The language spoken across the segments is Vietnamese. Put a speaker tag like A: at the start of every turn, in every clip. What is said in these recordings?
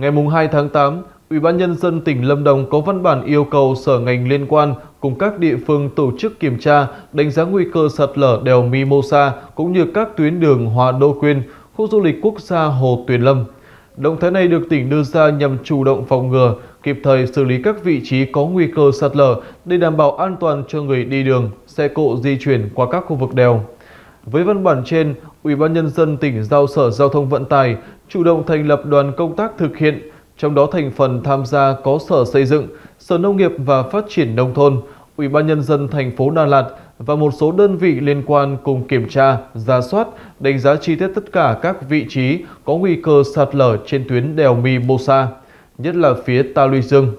A: Ngày 2 tháng 8, Ủy ban Nhân dân tỉnh Lâm Đồng có văn bản yêu cầu sở ngành liên quan cùng các địa phương tổ chức kiểm tra, đánh giá nguy cơ sạt lở đèo Mimosa cũng như các tuyến đường Hòa Đô Quyên, khu du lịch quốc gia Hồ Tuyền Lâm. Động thái này được tỉnh đưa ra nhằm chủ động phòng ngừa, kịp thời xử lý các vị trí có nguy cơ sạt lở để đảm bảo an toàn cho người đi đường, xe cộ di chuyển qua các khu vực đèo. Với văn bản trên, Ủy ban nhân dân tỉnh giao Sở Giao thông Vận tải chủ động thành lập đoàn công tác thực hiện, trong đó thành phần tham gia có Sở Xây dựng, Sở Nông nghiệp và Phát triển Nông thôn, Ủy ban Nhân dân thành phố Đà Lạt và một số đơn vị liên quan cùng kiểm tra, ra soát, đánh giá chi tiết tất cả các vị trí có nguy cơ sạt lở trên tuyến đèo Mô Sa, nhất là phía Ta Luy Dương.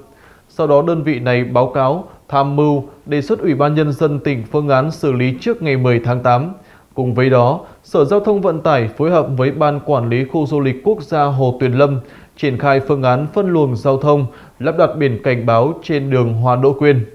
A: Sau đó đơn vị này báo cáo, tham mưu, đề xuất Ủy ban Nhân dân tỉnh phương án xử lý trước ngày 10 tháng 8. Cùng với đó, Sở Giao thông Vận tải phối hợp với Ban Quản lý Khu du lịch quốc gia Hồ Tuyền Lâm triển khai phương án phân luồng giao thông, lắp đặt biển cảnh báo trên đường Hoa Đỗ Quyên.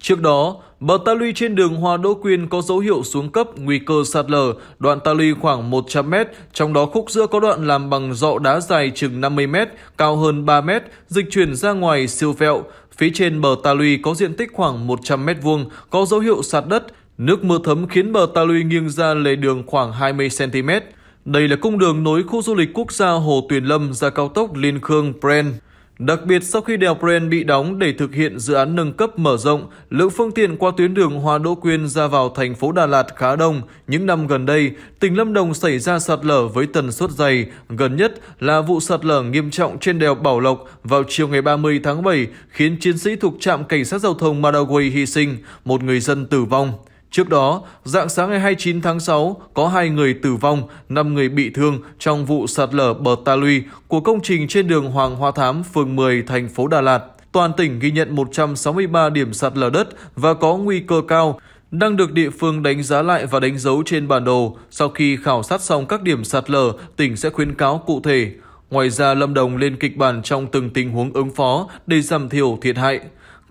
A: Trước đó, bờ ta luy trên đường Hoa Đỗ Quyên có dấu hiệu xuống cấp nguy cơ sạt lở, đoạn ta luy khoảng 100m, trong đó khúc giữa có đoạn làm bằng dọ đá dài chừng 50m, cao hơn 3m, dịch chuyển ra ngoài siêu vẹo. Phía trên bờ ta luy có diện tích khoảng 100 m vuông có dấu hiệu sạt đất, Nước mưa thấm khiến bờ ta luy nghiêng ra lề đường khoảng 20cm. Đây là cung đường nối khu du lịch quốc gia Hồ Tuyền Lâm ra cao tốc Liên Khương Pren. Đặc biệt sau khi đèo Pren bị đóng để thực hiện dự án nâng cấp mở rộng, lượng phương tiện qua tuyến đường Hoa Đỗ Quyên ra vào thành phố Đà Lạt khá đông. Những năm gần đây, tỉnh Lâm Đồng xảy ra sạt lở với tần suất dày. Gần nhất là vụ sạt lở nghiêm trọng trên đèo Bảo Lộc vào chiều ngày 30 tháng 7 khiến chiến sĩ thuộc trạm cảnh sát giao thông Madaway hy sinh, một người dân tử vong. Trước đó, dạng sáng ngày 29 tháng 6, có hai người tử vong, 5 người bị thương trong vụ sạt lở bờ ta luy của công trình trên đường Hoàng Hoa Thám, phường 10, thành phố Đà Lạt. Toàn tỉnh ghi nhận 163 điểm sạt lở đất và có nguy cơ cao, đang được địa phương đánh giá lại và đánh dấu trên bản đồ. Sau khi khảo sát xong các điểm sạt lở, tỉnh sẽ khuyến cáo cụ thể. Ngoài ra, Lâm Đồng lên kịch bản trong từng tình huống ứng phó để giảm thiểu thiệt hại.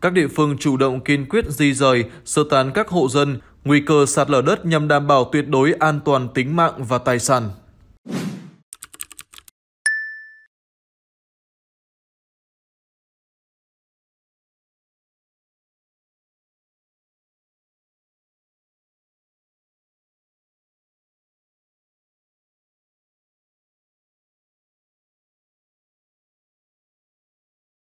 A: Các địa phương chủ động kiên quyết di rời, sơ tán các hộ dân, nguy cơ sạt lở đất nhằm đảm bảo tuyệt đối an toàn tính mạng và tài sản.